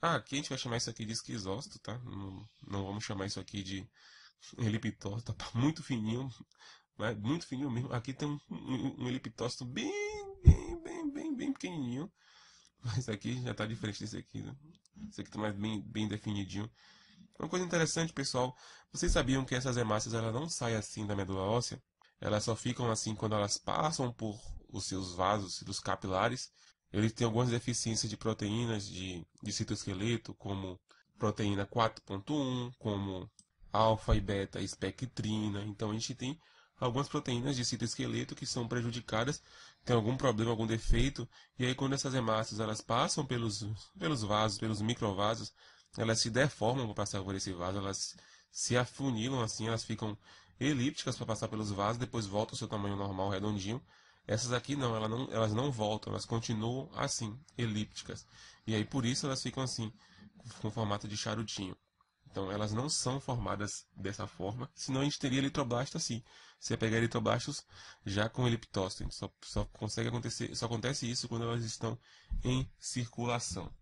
Ah, aqui a gente vai chamar isso aqui de esquizócito, tá? Não, não vamos chamar isso aqui de eliptócito, tá muito fininho, né? muito fininho mesmo. Aqui tem um, um, um eliptócito bem, bem, bem, bem, bem pequenininho. Mas aqui já está diferente desse aqui, né? Esse aqui está mais bem, bem definidinho. Uma coisa interessante, pessoal, vocês sabiam que essas hemácias elas não saem assim da medula óssea? Elas só ficam assim quando elas passam por os seus vasos dos capilares ele tem algumas deficiências de proteínas de, de citoesqueleto, como proteína 4.1, como alfa e beta espectrina. Então a gente tem algumas proteínas de citoesqueleto que são prejudicadas, tem algum problema, algum defeito, e aí quando essas hemácias elas passam pelos, pelos vasos, pelos microvasos, elas se deformam para passar por esse vaso, elas se afunilam assim, elas ficam elípticas para passar pelos vasos, depois voltam ao seu tamanho normal, redondinho, essas aqui não, não, elas não voltam, elas continuam assim, elípticas. E aí por isso elas ficam assim, com formato de charutinho. Então elas não são formadas dessa forma, senão a gente teria assim. Se Você pegar eletroblastos já com eliptócito, só, só consegue acontecer, só acontece isso quando elas estão em circulação.